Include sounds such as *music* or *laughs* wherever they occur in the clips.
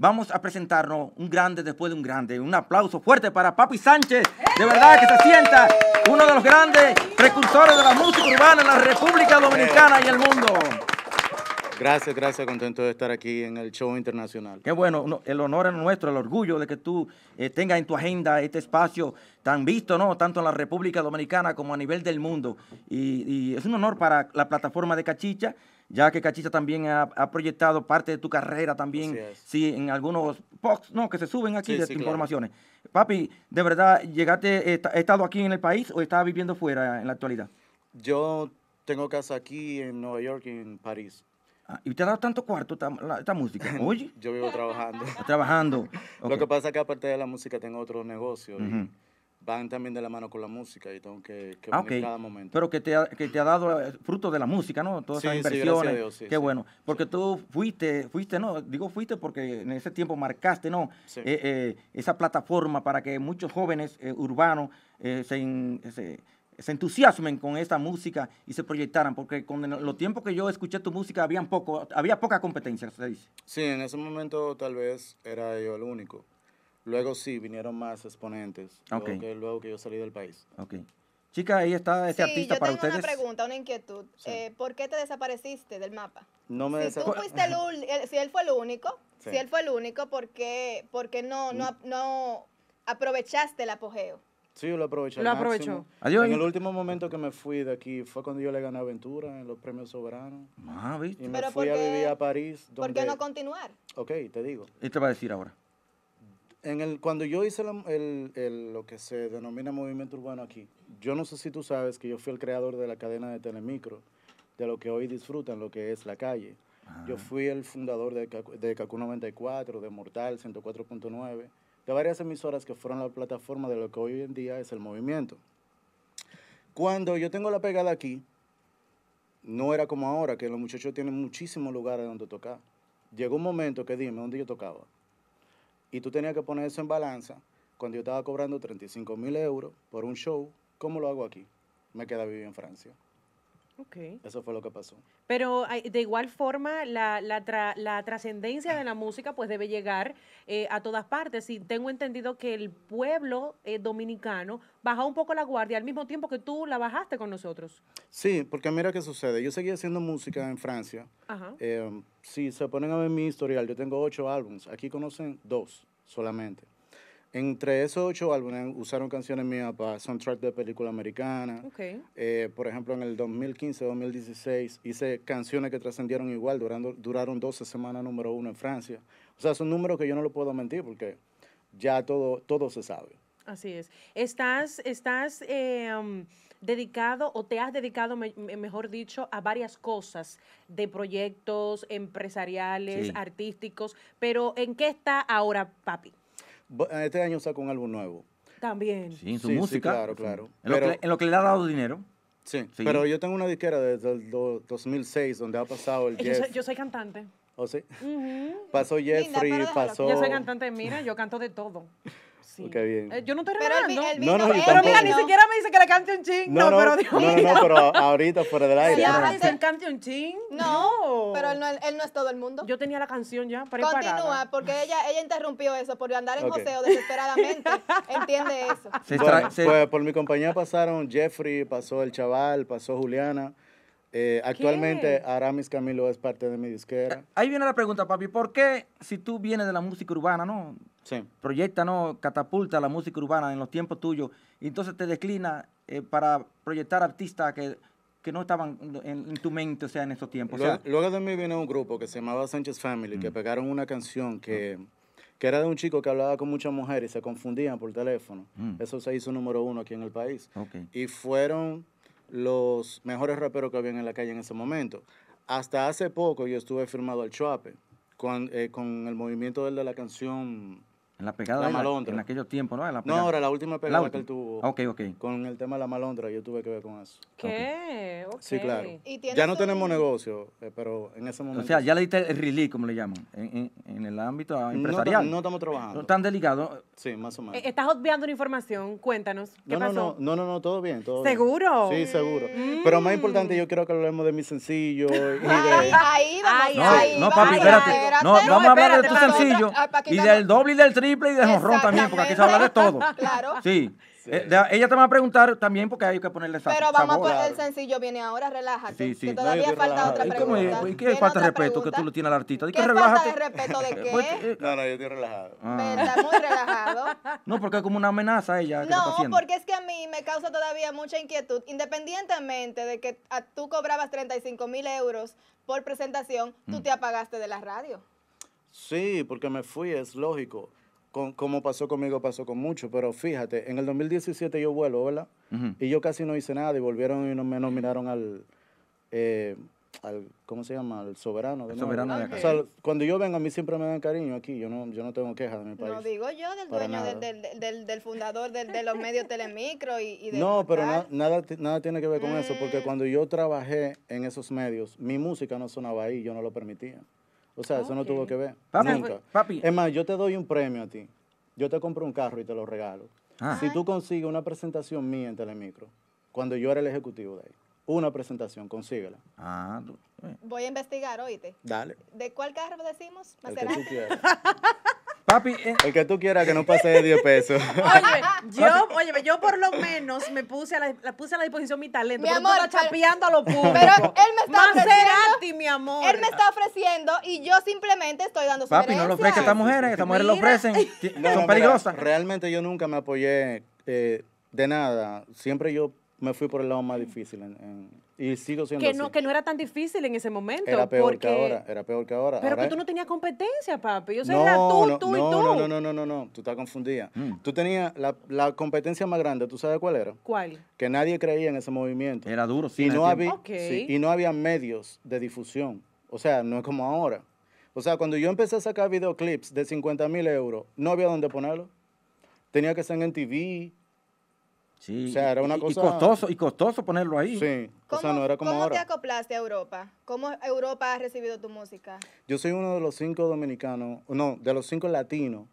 vamos a presentarnos un grande después de un grande. Un aplauso fuerte para Papi Sánchez. De verdad que se sienta uno de los grandes precursores de la música urbana en la República Dominicana y el mundo. Gracias, gracias, contento de estar aquí en el show internacional. Qué bueno, el honor es nuestro, el orgullo de que tú eh, tengas en tu agenda este espacio tan visto, ¿no? Tanto en la República Dominicana como a nivel del mundo. Y, y es un honor para la plataforma de Cachicha ya que Cachita también ha, proyectado parte de tu carrera también, sí, en algunos posts, no, que se suben aquí de informaciones. Papi, ¿de verdad llegaste, eh, estado aquí en el país o estás viviendo fuera en la actualidad? Yo tengo casa aquí en Nueva York y en París. Ah, ¿Y te ha dado tanto cuarto esta, música? *laughs* Oye. Yo vivo trabajando. *laughs* Trabajando. Lo que pasa es que aparte de la música tengo otro negocio van también de la mano con la música y tengo que, que ah, en cada momento. Pero que te, ha, dado eh, fruto de la música, ¿no? Todas esas inversiones. Qué bueno. Porque tú fuiste, fuiste, no, digo fuiste porque en ese tiempo marcaste, ¿no? Eh, eh, esa plataforma para que muchos jóvenes urbanos se, entusiasmen con esta música y se proyectaran, porque con los tiempos que yo escuché tu música había, poco, había poca competencia, se dice. Sí, en ese momento tal vez era yo el único. Luego sí, vinieron más exponentes. Luego, que, yo salí del país. Ok. Chica, ahí está este artista para ustedes. Yo tengo una pregunta, una inquietud. Eh, ¿Por qué te desapareciste del mapa? No me si si él fue el único, si él fue el único, ¿por qué, porque no, no, no aprovechaste el apogeo? Sí, yo lo aproveché. Lo aprovechó. En el último momento que me fui de aquí fue cuando yo le gané Aventura en los premios soberanos. Ah, ¿viste? Y me fui a vivir a París. ¿Por qué no continuar? Ok, te digo. ¿Y te va a decir ahora? en el, cuando yo hice el, lo que se denomina movimiento urbano aquí, yo no sé si tú sabes que yo fui el creador de la cadena de Telemicro, de lo que hoy disfrutan, lo que es la calle. Yo fui el fundador de, de Cacu 94, de Mortal 104.9, de varias emisoras que fueron la plataforma de lo que hoy en día es el movimiento. Cuando yo tengo la pegada aquí, no era como ahora, que los muchachos tienen muchísimos lugares donde tocar. Llegó un momento que dime, ¿dónde yo tocaba? Y tú tenías que poner eso en balanza cuando yo estaba cobrando 35 mil euros por un show. ¿Cómo lo hago aquí? Me queda vivir en Francia. Eso fue lo que pasó. Pero de igual forma, la, trascendencia de la música pues debe llegar eh, a todas partes. Y tengo entendido que el pueblo eh, dominicano bajó un poco la guardia al mismo tiempo que tú la bajaste con nosotros. Sí, porque mira qué sucede. Yo seguí haciendo música en Francia. Ajá. Eh, si se ponen a ver mi historial, yo tengo ocho álbumes. Aquí conocen dos solamente. Entre esos ocho álbumes usaron canciones mías para soundtrack de película americana. Eh, por ejemplo, en el 2015-2016 hice canciones que trascendieron igual, durando, duraron 12 semanas número uno en Francia. O sea, son números que yo no lo puedo mentir porque ya todo, todo se sabe. Así es. Estás, estás eh, um, dedicado o te has dedicado, mejor dicho, a varias cosas de proyectos empresariales, artísticos, pero ¿en qué está ahora, papi? Eh, este año sacó un álbum nuevo. También. Sí, en su música. Sí, claro, claro. En, lo que, le ha dado dinero. Sí, pero yo tengo una disquera desde el 2006 donde ha pasado el Jeff. Yo soy, cantante. ¿O ¿Oh, sí? Pasó Jeffrey, pasó... Yo soy cantante, mira, yo canto de todo. *laughs* Eh, yo no estoy regalando. Pero, no, pero mira, ni siquiera me dice que le cante un ching. No, no, pero No, no, pero ahorita fuera del *laughs* aire. Ya, se cante un ching. No, pero él no, él no, es todo el mundo. Yo tenía la canción ya Continúa, porque ella, ella interrumpió eso por andar en joseo desesperadamente. *laughs* Entiende eso. Pues por mi compañía pasaron Jeffrey, pasó El Chaval, pasó Juliana. Eh, actualmente Aramis Camilo es parte de mi disquera. Ahí viene la pregunta, papi. ¿Por qué si tú vienes de la música urbana, no? Sí. Proyecta, ¿no? Catapulta la música urbana en los tiempos tuyos. Y entonces te declina eh, para proyectar artistas que, no estaban en, tu mente, o sea, en esos tiempos. Luego, de mí vino un grupo que se llamaba Sánchez Family, que mm. pegaron una canción ah. que, era de un chico que hablaba con muchas mujeres y se confundían por teléfono. Mm. Eso se hizo número uno aquí en el país. Y fueron los mejores raperos que habían en la calle en ese momento. Hasta hace poco yo estuve firmado al Choape con, eh, con el movimiento de la canción en la pegada en aquellos tiempos, ¿no? la no, ahora la última pegada que él tuvo. Con el tema de la malondra, yo tuve que ver con eso. ¿Qué? Okay. Sí, claro. ya no tenemos negocio, eh, pero en ese momento... O sea, ya le diste el release, como le llaman, en, en, el ámbito empresarial. No, estamos trabajando. No tan delicado. Sí, más o menos. Eh, estás obviando una información, cuéntanos, ¿qué no, pasó? No, no, no, todo bien, ¿Seguro? Sí, seguro. Mm. Pero más importante, yo quiero que hablemos de mi sencillo y de... ahí, No, papi, espérate. vamos a hablar de tu sencillo y del doble y del triple y de jorrón también, porque aquí se habla de todo. Claro. Sí. Eh, ella te va a preguntar también porque hay que ponerle sabor. Pero vamos a poner el sencillo, viene ahora, relájate. Sí, sí. Que todavía falta otra pregunta. ¿Y, qué falta de respeto que tú le tienes al artista? ¿Qué, ¿Qué falta de respeto de *laughs* qué? Pues, eh, no, no, yo estoy relajado. Ah. muy relajado. *laughs* No, porque es como una amenaza ella. Que no, porque es que a mí me causa todavía mucha inquietud. Independientemente de que tú cobrabas 35 mil euros por presentación, tú mm. te apagaste de la radio. Sí, porque me fui, es lógico como pasó conmigo, pasó con mucho. Pero fíjate, en el 2017 yo vuelo, ¿verdad? Y yo casi no hice nada y volvieron y no, me nominaron al, eh, ¿cómo se llama? Al soberano. el soberano cuando yo vengo, a mí siempre me dan cariño aquí. Yo no, yo no tengo quejas de mi país. No digo yo, del dueño, del, del, del, del, fundador de los medios Telemicro y, y de No, pero nada, nada tiene que ver con eso, porque mm. cuando yo trabajé en esos medios, mi música no sonaba ahí, yo no lo permitía. O sea, eso no tuvo que ver. Papi, nunca. Es más, yo te doy un premio a ti. Yo te compro un carro y te lo regalo. Ah. Si tú consigues una presentación mía en Telemicro, cuando yo era el ejecutivo de ahí, una presentación, consíguela. Ah, eh. Voy a investigar, oíste. Dale. ¿De cuál carro decimos? El que tú *laughs* Papi, eh. el que tú quieras que no pase de 10 pesos. *laughs* Oye, yo, oye, yo por lo menos me puse a la, puse a la disposición mi talento. Mi amor, pero, chapeando a los públicos. Pero él me está ofreciendo. mi amor. Él me está ofreciendo y yo simplemente estoy dando su Papi, no lo ofrezca a estas mujeres. Estas mujeres lo ofrecen. *laughs* son peligrosas. realmente yo nunca me apoyé eh, de nada. Siempre yo me fui por el lado más difícil en y sigo siendo que no, Que no era tan difícil en ese momento. Era peor que ahora, era peor que ahora. Pero que tú no tenías competencia, papi. Yo sé, no, tú, no, tú y tú. No, no, no, no, no, no, tú estás confundida. Mm. Tú tenías la, competencia más grande, ¿tú sabes cuál era? ¿Cuál? Que nadie creía en ese movimiento. Era duro, sí. Y, no había, y no había medios de difusión. O sea, no es como ahora. O sea, cuando yo empecé a sacar videoclips de 50 mil euros, no había dónde ponerlo. Tenía que ser en TV, y, costoso, y costoso ponerlo ahí. ¿cómo te acoplaste a Europa? ¿Cómo Europa ha recibido tu música? Yo soy uno de los cinco dominicanos, no, de los cinco latinos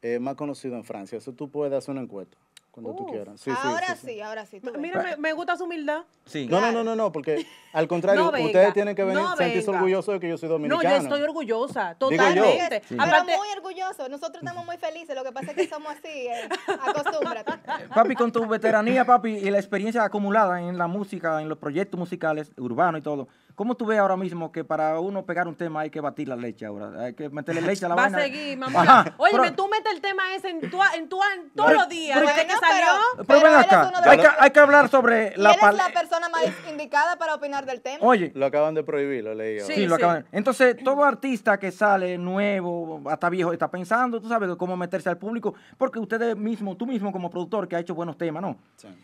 eh, más conocidos en Francia. Eso tú puedes hacer una encuesta. Cuando tú quieras. ahora sí, ahora sí. Mira, me, gusta su humildad. Sí. No, no, no, no, porque *laughs* al contrario, ustedes tienen que venir, sentirse orgullosos de que yo soy dominicano. No, yo estoy orgullosa, totalmente. muy orgulloso. Nosotros estamos muy felices. Lo que pasa es que somos así. Eh, acostúmbrate. *laughs* Papi, con tu veteranía, papi, y la experiencia acumulada en la música, en los proyectos musicales, urbanos y todo, ¿Cómo tú ves ahora mismo que para uno pegar un tema hay que batir la leche ahora? Hay que meterle *laughs* leche a la Va a seguir, mamá. Oye, tú metes el tema ese en tu, en todos los días, salió. Pero, acá, hay que, hablar sobre *laughs* la palabra. eres la persona más indicada para opinar del tema. Oye. Lo acaban de prohibir, lo leí. Sí, lo acaban. Entonces, todo artista que sale nuevo, hasta viejo, está pensando, tú sabes, cómo meterse al público, porque ustedes mismo, tú mismo como productor que ha hecho buenos temas, ¿no?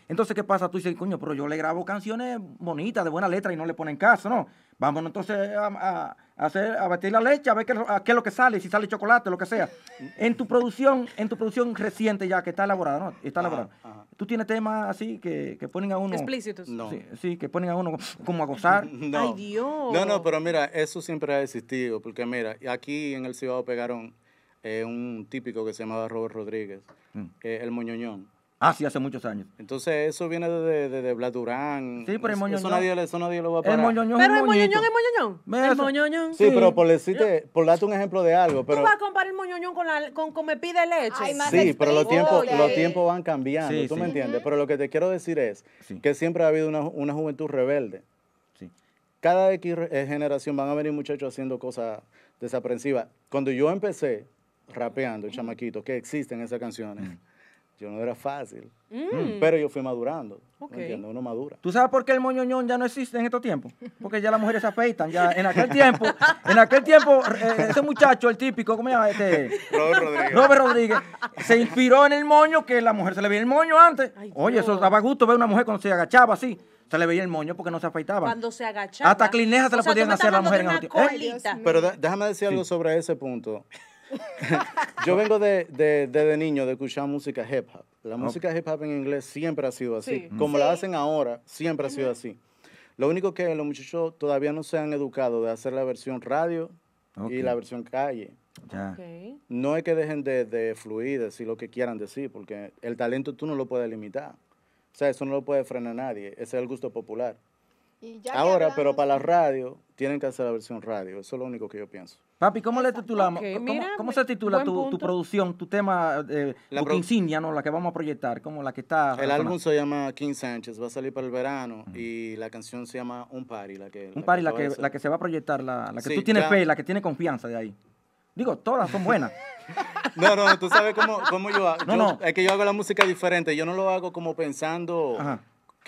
Entonces, ¿qué pasa? Tú dices, coño, pero yo le grabo canciones bonitas, de buena letra y no le ponen caso, ¿no? vamos entonces a, hacer, a batir la leche, a ver qué, qué, es lo que sale, si sale chocolate, lo que sea. En tu producción, en tu producción reciente ya, que está elaborada, ¿no? Está ¿Tú tienes temas así que, ponen a uno... Explícitos. No. Sí, que ponen a uno como a gozar. *laughs* No. Ay, Dios. No, no, pero mira, eso siempre ha existido, porque mira, aquí en el Ciudad pegaron eh, un típico que se llamaba Robert Rodríguez, mm. eh, el moñoñón. Ah, sí, hace muchos años. Entonces, eso viene de, de, de Blas Durán. Sí, pero el moñoñón. Eso nadie, nadie lo va a parar. El moñoñón Pero el moñoñón, el moñoñón. El moñoñón. Sí, pero por, decirte, por darte un ejemplo de algo. Pero... Tú vas a comparar el moñoñón con, la, con, con me pide leche. sí, pero los tiempos, van cambiando, tú me entiendes. Pero lo que te quiero decir es que siempre ha habido una, una juventud rebelde. Sí. Cada X eh, generación van a venir muchachos haciendo cosas desaprensivas. Cuando yo empecé rapeando, chamaquito, que existen esas canciones. Yo no era fácil, mm. pero yo fui madurando. Uno madura. ¿Tú sabes por qué el moñoñón ya no existe en estos tiempos? Porque ya las mujeres se afeitan. Ya en aquel tiempo, en aquel tiempo, eh, ese muchacho, el típico, ¿cómo se llama? Este? Robert Rodríguez. Robert Rodríguez se inspiró en el moño que la mujer se le veía el moño antes. Oye, eso daba gusto ver una mujer cuando se agachaba así se le veía el moño porque no se afeitaba. Cuando se agachaba. Hasta clineja se la podían hacer las mujeres en Pero déjame decir algo sobre ese punto. *laughs* yo vengo de, desde niño de escuchar música hip hop. La música hip hop en inglés siempre ha sido así. Como la hacen ahora, siempre ha sido así. Lo único que los muchachos todavía no se han educado de hacer la versión radio y la versión calle. No es que dejen de, de fluir, decir lo que quieran decir, porque el talento tú no lo puedes limitar. O sea, eso no lo puede frenar nadie. Ese es el gusto popular. Ahora, pero para la radio, tienen que hacer la versión radio. Eso es lo único que yo pienso. Papi, ¿cómo le titulamos? ¿Cómo, se titula tu, producción, tu tema, eh, la tu la que vamos a proyectar? como la que está? El álbum se llama King Sánchez, va a salir para el verano y la canción se llama Un Party. La que, Un pari, Party, la, que, la que se va a proyectar, la, que tú tienes fe, la que tiene confianza de ahí. Digo, todas son buenas. *laughs* *laughs* No, no, tú sabes cómo, yo hago. No, Es que yo hago la música diferente. Yo no lo hago como pensando Ajá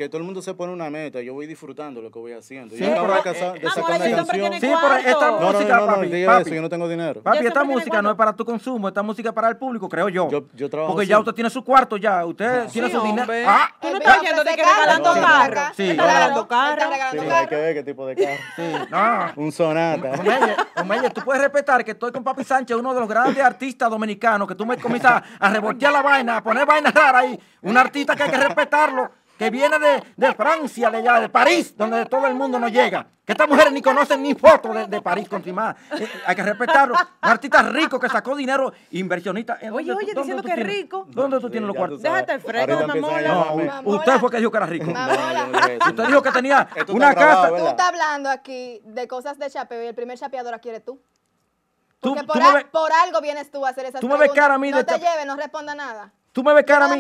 que todo el mundo se pone una meta, yo voy disfrutando lo que voy haciendo. Sí, yo acabo eh, eh, de, casar, de sacar canción. Sí, pero esta música, no, eso, yo no tengo dinero. Papi, esta música no es para tu consumo, esta música es para el público, creo yo. Porque ya usted tiene su cuarto ya, usted tiene su dinero. Ah, tú no eh, estás viendo que regalando carro. Estás regalando carro. Sí, hay que ver qué tipo de carro. Sí, Un sonata. Omeye, tú puedes respetar que estoy con Papi Sánchez, uno de los grandes artistas dominicanos, que tú me comienzas a revoltear la vaina, a poner vaina rara ahí. Un artista que hay que respetarlo que viene de, de Francia, de, de París, donde todo el mundo no llega. Que estas mujeres ni conocen ni fotos de, de, París con eh, eh, hay que respetarlo. Un rico que sacó dinero, inversionista. oye, oye, diciendo que es rico. ¿Dónde tú tienes los cuartos? Déjate el freno, mamola. No, usted fue que dijo que era rico. usted dijo que tenía una casa. Tú estás hablando aquí de cosas de chapeo y el primer chapeador aquí eres tú. Porque tú, por, algo vienes tú a hacer esas tú preguntas. Me cara a mí no te lleves, no responda nada. Tú me ves cara a mí.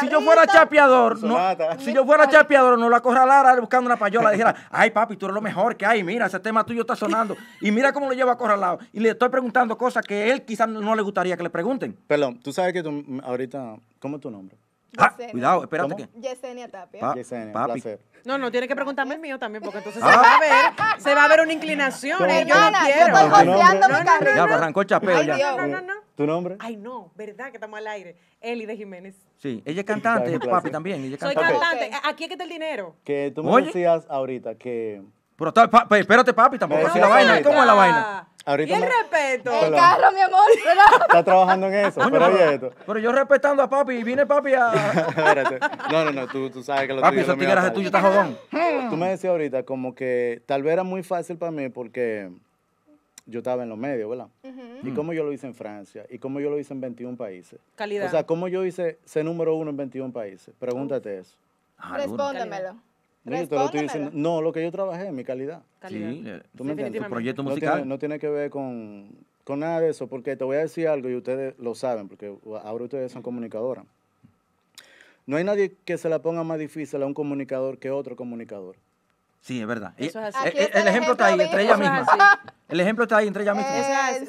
Si yo fuera chapeador, no, si yo fuera chapeador, no la acorralara buscando una payola. Dijera, ay papi, tú eres lo mejor que hay. Mira, ese tema tuyo está sonando. Y mira cómo lo lleva acorralado. Y le estoy preguntando cosas que él quizás no le gustaría que le pregunten. Perdón, tú sabes que tú ahorita, ¿cómo es tu nombre? Ah, cuidado, espérate que. Yesenia Tapia. Pa Placer. No, no, tiene que preguntarme el mío también, porque entonces ah. se va a ver, se va a ver una inclinación. yo no quiero. Yo estoy golpeando mi carrera. Ya, arrancó el chapeo No, no, no. ¿Tu nombre? Ay, no, verdad que estamos al aire. Eli de Jiménez. Sí, ella es cantante, papi, también. Ella es Soy cantante. Aquí es que está el dinero. Que tú me decías ahorita que. Pero, espérate, papi, tampoco si la vaina. ¿Cómo es la vaina? Ahorita y el respeto. El carro, mi amor. Está trabajando en eso. pero, pero yo respetando a papi y vine papi a. *laughs* Espérate. No, no, no. Tú, tú sabes que lo papi, tuyo. Papi, tigre tigres tuyo, está jodón. Tú me decías ahorita como que tal vez era muy fácil para mí porque yo estaba en los medios, ¿verdad? Y cómo yo lo hice en Francia, y cómo yo lo hice en 21 países. Calidad. O sea, cómo yo hice ser número uno en 21 países. Pregúntate eso. Respóndemelo. No, lo que yo trabajé es mi calidad. ¿Tú me entiendes? Tu proyecto musical. No tiene, que ver con, nada de eso, porque te voy a decir algo y ustedes lo saben, porque ahora ustedes son comunicadoras. No hay nadie que se la ponga más difícil a un comunicador que otro comunicador. Sí, es verdad. Eh, eh, el, ejemplo está ahí entre ella mismas El ejemplo está ahí entre ella misma.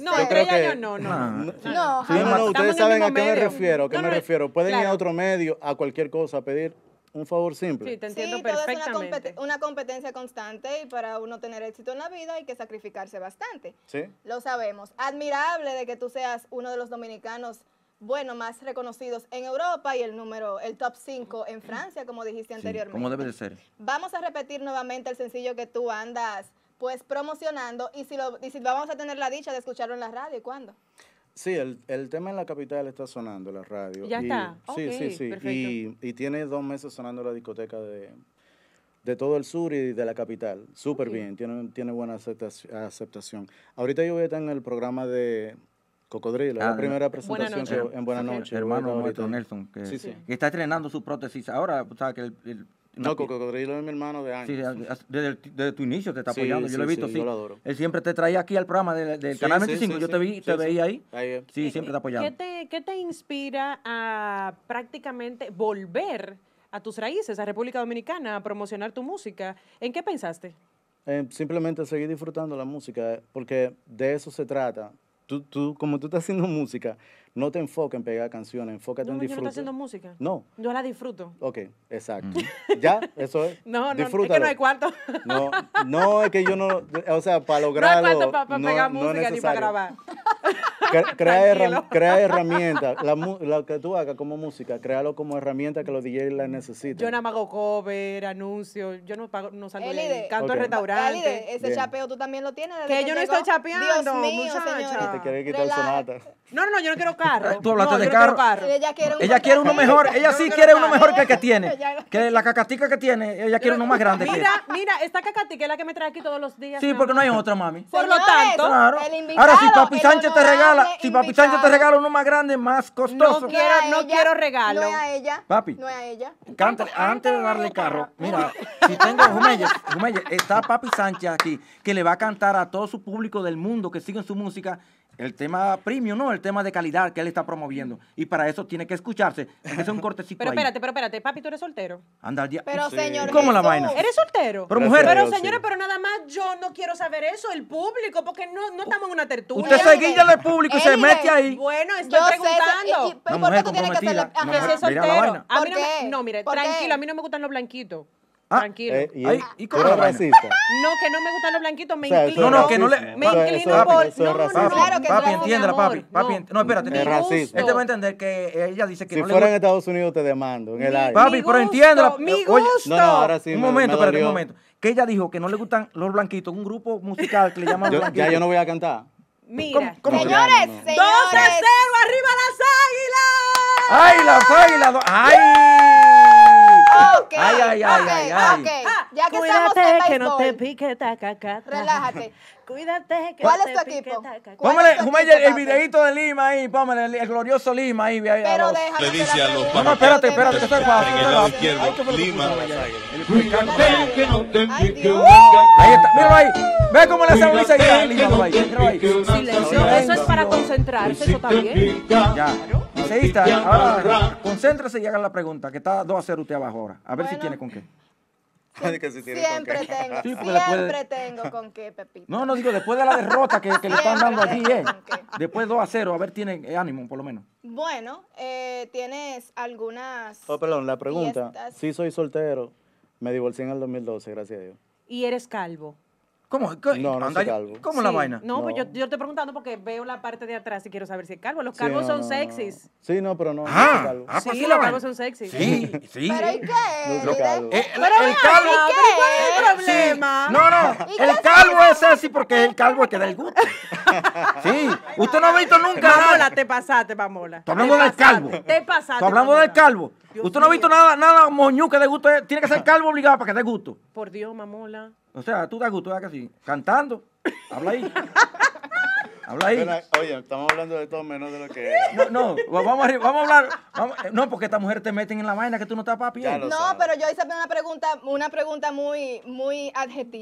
no, entre ella no, no. Ah. No, ustedes saben a qué me refiero, a qué me refiero. Pueden ir a otro medio, a cualquier cosa, a pedir un favor simple. Sí, te entiendo perfectamente. Todo es una, competencia constante y para uno tener éxito en la vida hay que sacrificarse bastante. Sí. Lo sabemos. Admirable de que tú seas uno de los dominicanos bueno, más reconocidos en Europa y el número, el top 5 en Francia, como dijiste sí, anteriormente. Como debe ser. Vamos a repetir nuevamente el sencillo que tú andas pues promocionando y si, lo, y si vamos a tener la dicha de escucharlo en la radio, ¿y cuándo? Sí, el, tema en la capital está sonando la radio. Ya está. Sí, sí, sí. Y, tiene dos meses sonando la discoteca de, todo el sur y de la capital. Súper bien, tiene, tiene buena aceptación. Ahorita yo voy a estar en el programa de Cocodrilo, la ah, primera presentación en Buenas noches. Hermano Nelson, que, está estrenando su prótesis. Ahora, o que el no, Cocodrilo es mi hermano de años. Sí, desde, desde, tu inicio te está apoyando. yo lo he visto, sí. adoro. Él siempre te traía aquí al programa del, Canal 25. yo te vi, te veía ahí. sí, siempre te apoyando. ¿Qué te, ¿Qué te inspira a prácticamente volver a tus raíces, a República Dominicana, a promocionar tu música? ¿En qué pensaste? Eh, simplemente seguir disfrutando la música, porque de eso se trata. Tú, tú, como tú estás haciendo música, no te enfoques en pegar canciones, enfócate en disfrutar. ¿No estás haciendo música? No. Yo la disfruto. Ok, exacto. *laughs* ¿Ya? Eso es. No, no, Disfrútalo. es que no hay cuarto. *laughs* no, no, es que yo no, o sea, para lograrlo. No hay cuarto para pegar música ni para grabar. *laughs* Crea, herramientas. lo que tú hagas como música, créalo como herramienta que los DJs la necesitan. Yo nada más hago cover, anuncio Yo no, pago, no salgo de canto okay. restaurante. ese chapeo tú también lo tienes. que, yo no estoy chapeando. Dios mío, muchacha. Te quiere quitar el sonata. No, no, no, yo no quiero de Ella quiere, uno mejor. Ella sí quiere uno mejor que el que tiene. *laughs* Que la cacatica que tiene, ella quiere uno más grande. Mira, mira, esta cacatica es la que me trae aquí todos los días. Sí, porque no hay otra, mami. Por lo tanto, ahora si Papi Sánchez te regala, si Papi Sánchez te regala uno más grande, más costoso. No quiero, regalo. No es a ella. Papi. No es a ella. antes de darle carro, mira, si tengo está Papi Sánchez aquí, que le va a cantar a todo su público del mundo que siguen su música el tema premium, ¿no? El tema de calidad que él está promoviendo. Y para eso tiene que escucharse. Es un *laughs* cortecito Pero espérate, pero espérate. Papi, tú eres soltero. Anda, ya. Pero, ¿Cómo la vaina? ¿Eres soltero? Pero, señores, pero nada más yo no quiero saber eso. El público, porque no, no estamos en una tertulia. Usted se guilla del público y se mete ahí. Bueno, estoy preguntando. Eh, y, ¿Por qué tú tienes que hacerle... No, soltero. no, mire, tranquilo. A mí no me gustan los blanquitos. Ah, Tranquilo. Eh, y, cómo racista. No, que no me gustan los blanquitos, me o sea, inclino. No, no, que no le. Me inclino por. No, no, no, claro que papi, entiéndela, papi. papi no. espérate. Es racista. Él te este va a entender que ella dice que si no le. Si fuera en Estados Unidos te demando, en el aire. Papi, pero entiéndela. Mi Oye, no, no, ahora sí. Un momento, espérate, un momento. Que ella dijo que no le gustan los blanquitos, un grupo musical que le llaman blanquitos. Ya yo no voy a cantar. Mira, señores, señores. 12-0, arriba las águilas. ¡Ay, las águilas! ¡Ay! Okay, que Cuídate que no te pique, caca. Relájate. Cuídate. Que ¿Cuál es tu equipo? Póngale, el videito de Lima ahí, póngale, el, glorioso Lima ahí. Pero déjame los No, no, espérate, espérate, que estoy es Lima. Ahí está, Mira ahí. Ve cómo le hace a ahí, Lima, ahí. Silencio, eso es para concentrarse, eso también. Ya. Liceísta, ahora concéntrese y haga la pregunta, que está 2 a 0 usted abajo ahora. A ver si tiene con qué. *laughs* siempre tengo, pues, siempre tengo con qué, Pepito. No, no digo, después de la derrota que, le están dando allí, eh, después 2 a 0, a ver, tiene eh, ánimo por lo menos. Bueno, eh, tienes algunas... Oh, perdón, la pregunta, si sí soy soltero, me divorcié en el 2012, gracias a Dios. Y eres calvo. ¿Cómo? ¿Cómo? No, no calvo. ¿Cómo es la vaina? No, pues yo, yo, te preguntando porque veo la parte de atrás y quiero saber si es calvo. Los calvos son sexys. Sí, no, pero no. Ah, ah pues sí, los calvos son sexys. Sí, sí. ¿Pero y qué? Eh, el, pero calvo. es ¿Eh? problema? No, no. El calvo es sexy porque el calvo es que da el gusto. *laughs* sí. Usted no ha visto nunca. Mamola, te pasaste, Mamola. Hablando hablando del calvo. Te pasaste. hablando del calvo. Usted no ha visto nada, nada de que gusto. Tiene que ser *laughs* calvo obligado para que dé gusto. Por Dios, Mamola. O sea, tú das gusto, ¿verdad que Cantando. Habla ahí. *laughs* Habla ahí. oye, estamos hablando de todo menos de lo que No, no, vamos vamos a hablar. Eh, no, porque estas mujeres te meten en la vaina que tú no estás papi. No, pero yo hice una pregunta, una pregunta muy, muy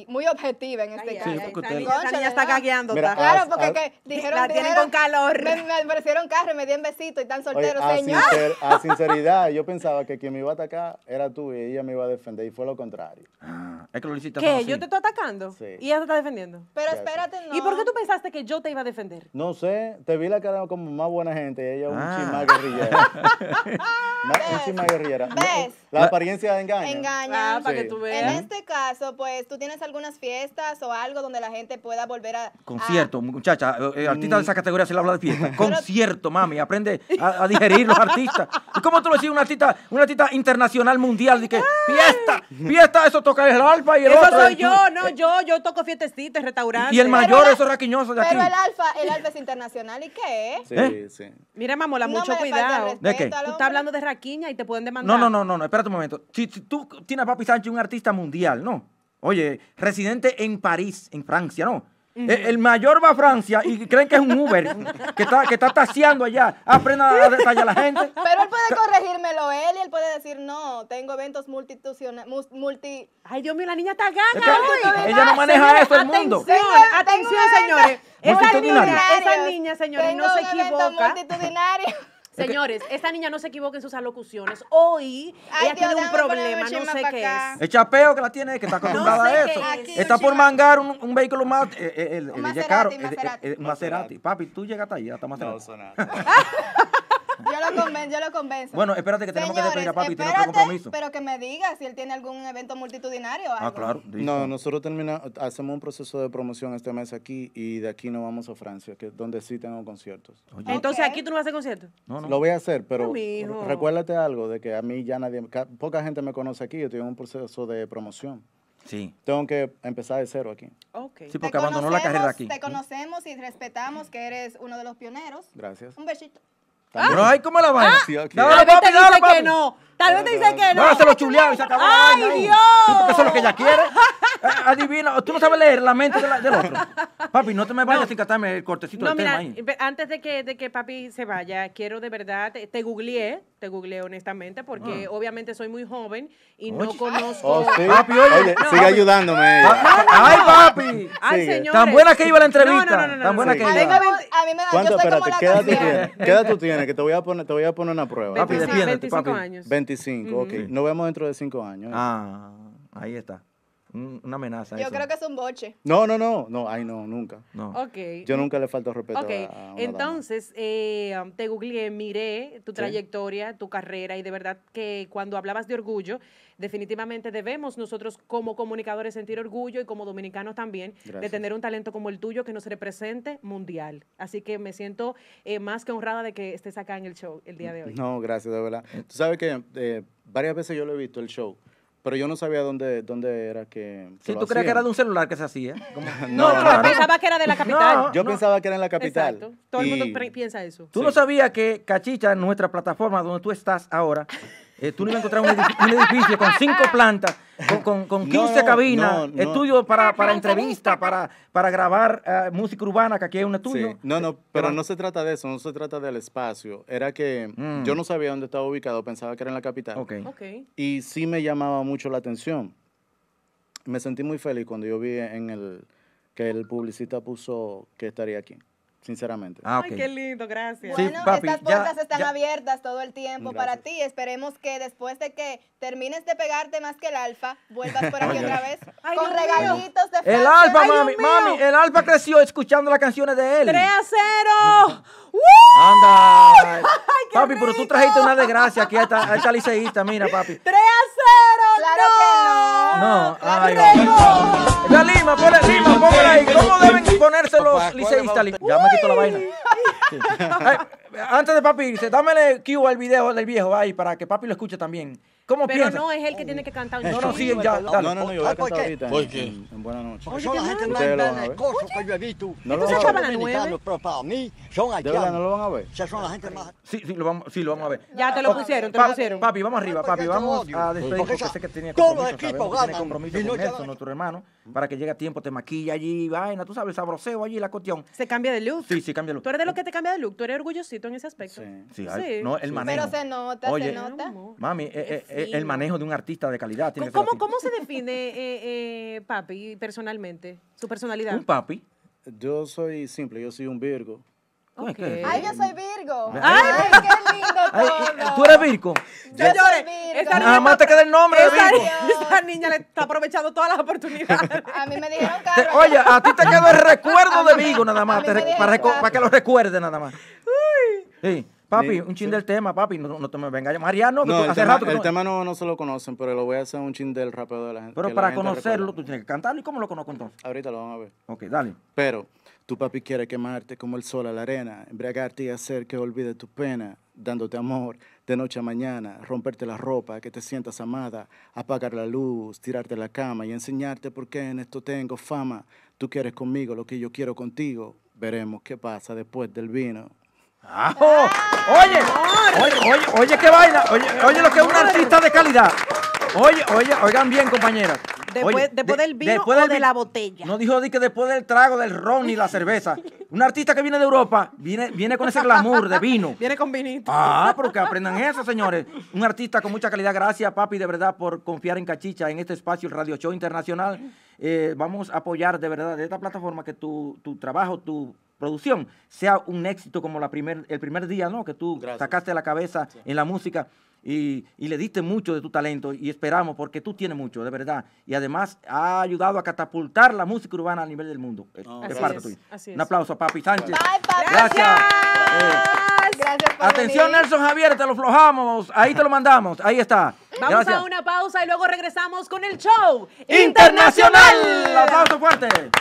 muy objetiva en este caso. Sí, porque está cagueando. Claro, porque que dijeron, la tienen con calor. Me, parecieron ofrecieron carro y me dieron besito y tan soltero, a señor. a *laughs* sinceridad, yo pensaba que quien me iba a atacar era tú y ella me iba a defender y fue lo contrario. Ah, es que lo hiciste ¿Qué? ¿Yo te estoy atacando? Y ella te está defendiendo. Pero espérate, no. ¿Y por qué tú pensaste que yo te iba a defender? defender? No sé, te vi la cara como más buena gente, ella un ah. chima guerrillera. *laughs* un guerrillera. ¿Ves? La ah. apariencia engaña. Engaña. Ah, para que tú veas. En este caso, pues, ¿tú tienes algunas fiestas o algo donde la gente pueda volver a... Concierto, muchacha, eh, eh, artista de mm. esa categoría se le habla de fiesta. Concierto, mami, aprende a, digerir los artistas. ¿Y cómo tú lo decís una artista, una artista internacional mundial? De que, fiesta, fiesta, eso toca el alfa y el otro. Eso soy yo, no, yo, yo toco fiestecitas, restaurantes. Y el mayor, eso raquiñoso el alfa el *laughs* Alves internacional, ¿y qué? Sí, ¿Eh? sí. Mira, mamola, mucho cuidado. ¿De qué? Tú estás hablando de raquiña y te pueden demandar. No, no, no, no, espérate un momento. Si, tú tienes a Papi Sánchez, un artista mundial, ¿no? Oye, residente en París, en Francia, ¿no? Eh, el, mayor va a Francia y creen que es un Uber que está, que está taseando allá. Aprenda a detallar a la gente. Pero él puede corregírmelo él y él puede decir, no, tengo eventos multitudinarios. Multi... Ay, Dios mío, la niña está gana ella no maneja señores, eso el mundo. Atención, atención, señores. Esa niña, esa niña, señores, no se equivoca. Señores, esta niña no se equivoca en sus alocuciones. Hoy ella tiene un problema, no sé qué es. El chapeo que la tiene, que está acostumbrada a eso. Está por mangar un, vehículo más. Eh, eh, el, el, Maserati, el, Maserati. Papi, tú llegaste ahí, está Maserati. No, *laughs* yo, lo convenzo. Bueno, espérate que tenemos que despedir a papi, compromiso. Pero que me diga si él tiene algún evento multitudinario. Ah, claro. No, nosotros terminamos, hacemos un proceso de promoción este mes aquí y de aquí nos vamos a Francia, que es donde sí tengo conciertos. Entonces, aquí tú no vas a hacer conciertos. No, no. Lo voy a hacer, pero recuérdate algo de que a mí ya nadie, poca gente me conoce aquí, yo tengo un proceso de promoción. Sí. Tengo que empezar de cero aquí. Okay. Sí, porque abandonó la carrera aquí. Te conocemos y respetamos que eres uno de los pioneros. Gracias. Un besito. También. No hay ¿Cómo la vaina. Ah, sí, Tal vez te dice que no. Tal vez te dice que no. No, se lo chulearon y se acabó. ¡Ay, Dios! Sí, porque eso es lo que ella quiere. *laughs* Eh, adivina, tú no sabes leer la mente de del otro. Papi, no te me vayas sin catarme el cortecito no, del mira, tema ahí. Antes de que, de que papi se vaya, quiero de verdad, te, googleé, te googleé honestamente, porque ah. obviamente soy muy joven y no conozco. Oh, sí. Papi, oye, sigue ayudándome. Ah, ah, ay, papi. Ay, señor. Tan buena que iba la entrevista. Tan buena que iba. A mí me da ¿Cuánto? Espérate, ¿qué edad tú tienes? ¿Qué edad tú tienes? Que te voy a poner, te voy a poner una prueba. 25 años. 25, ok. Nos vemos dentro de 5 años. Ah, ahí está una amenaza. Yo creo que es un boche. No, no, no, no, ay no, nunca. Yo nunca le falto respeto Ok. Entonces, eh, um, te googleé, miré tu trayectoria, tu carrera y de verdad que cuando hablabas de orgullo, definitivamente debemos nosotros como comunicadores sentir orgullo y como dominicanos también de tener un talento como el tuyo que nos represente mundial. Así que me siento eh, más que honrada de que estés acá en el show el día de hoy. No, gracias, de verdad. Tú sabes que eh, varias veces yo lo he visto el show pero yo no sabía dónde, dónde era que. Si sí, tú crees que era de un celular que se hacía. *laughs* no, no, pensaba que era de la *laughs* capital. yo pensaba que era en la capital. Exacto. Todo el mundo piensa eso. Tú no sabías que Cachicha, nuestra plataforma donde tú estás ahora, eh, tú no ibas a encontrar un edificio, con cinco plantas, con, con, 15 cabinas, estudio para, para entrevistas, para, para grabar eh, música urbana, que aquí hay un estudio. No, no, pero no se trata de eso, no se trata del espacio. Era que mm. yo no sabía dónde estaba ubicado, pensaba que era en la capital. Y sí me llamaba mucho la atención. Me sentí muy feliz cuando yo vi en el que el publicista puso que estaría aquí sinceramente. Ah, Ay, qué lindo, gracias. Bueno, estas puertas están abiertas todo el tiempo para ti. Esperemos que después de que termines de pegarte más que el alfa, vuelvas por aquí otra vez con regalitos de Francia. El alfa, mami, mami, el alfa creció escuchando las canciones de él. 3 a 0. *laughs* Anda. *laughs* papi, pero tú trajiste una desgracia aquí a esta, a esta liceísta, mira, papi. 3 a 0. Claro que no. No, ay, La lima, ponle lima, póngala ahí. ¿Cómo deben ponerse los liceístas? Ya me quito la vaina. antes de papi irse, dámele cue al video del viejo ahí para que papi lo escuche también. ¿Cómo Pero piensa? no es él que tiene que cantar. No, no, sí, ya. Dale. No, no, no, yo voy a ah, cantar ahorita. ¿Por qué? En, en Buenas noches. Porque son la gente más grande del coso que yo he visto. No lo van a ver. Pero para mí son haitianos. ¿De verdad no lo van a ver? Ya son la gente más... Sí, sí, lo vamos, sí, lo vamos a ver. Ya te lo pusieron, te lo pusieron. Papi, vamos arriba, pues papi. Vamos a despedir porque sé que tenía compromiso. Todos los equipos ganan. compromiso con Nelson, nuestro hermano para que llegue a tiempo, te maquilla allí, vaina, tú sabes, sabroseo allí, la cuestión. Se cambia de look. Sí, sí, cambia de look. Tú eres de los que te cambia de look, tú eres orgullosito en ese aspecto. Sí, sí, el manejo. Pero se nota, se nota. Mami, eh, eh, eh, el manejo de un artista de calidad. Tiene ¿Cómo, ¿Cómo se *laughs* define eh, papi personalmente? Su personalidad. Un papi. Yo soy simple, yo soy un Virgo. Ay, yo soy Virgo. Ay, qué lindo todo. Eh, tú eres Virgo. Yo soy nada más te queda el nombre de Virgo. Esta niña le está aprovechando todas las oportunidades. A mí me dijeron que. Oye, a ti te quedó el recuerdo de *laughs* Virgo nada más, para, para, que lo recuerde nada más. Uy. Sí. Papi, un chin del tema, papi, no, no te me vengas Mariano. el tema, El tema no, se lo conocen, pero lo voy a hacer un chin del rap. de la gente. Pero para conocerlo, tú tienes que cantarlo. ¿Y cómo lo conozco entonces? Ahorita lo vamos a ver. Ok, dale. Pero, tu papi quiere quemarte como el sol a la arena, embriagarte y hacer que olvide tu pena, dándote amor de noche a mañana, romperte la ropa, que te sientas amada, apagar la luz, tirarte la cama y enseñarte por qué en esto tengo fama. Tú quieres conmigo lo que yo quiero contigo. Veremos qué pasa después del vino. Ah, oye, oye, oye, qué vaina. Oye, oye lo que es un artista de calidad. Oye, oye, oigan bien, compañeras. Después, del vino después de la botella. No dijo que después del trago, del ron y la cerveza. *laughs* Un artista que viene de Europa viene, viene con ese glamour de vino. *laughs* Viene con vinito. Ah, pero que aprendan eso, señores. Un artista con mucha calidad. Gracias, papi, de verdad, por confiar en Cachicha, en este espacio, el Radio Show Internacional. Eh, vamos a apoyar, de verdad, de esta plataforma que tu, tu trabajo, tu producción sea un éxito como la primer, el primer día, ¿no? Que tú sacaste la cabeza en la música y, le diste mucho de tu talento y esperamos porque tú tienes mucho, de verdad. Y además ha ayudado a catapultar la música urbana a nivel del mundo. Eh, un aplauso a Papi Sánchez. Gracias. Eh, atención, Nelson Javier, te lo flojamos. Ahí te lo mandamos. Ahí está. Vamos a una pausa y luego regresamos con el show internacional. Un Aplauso fuerte.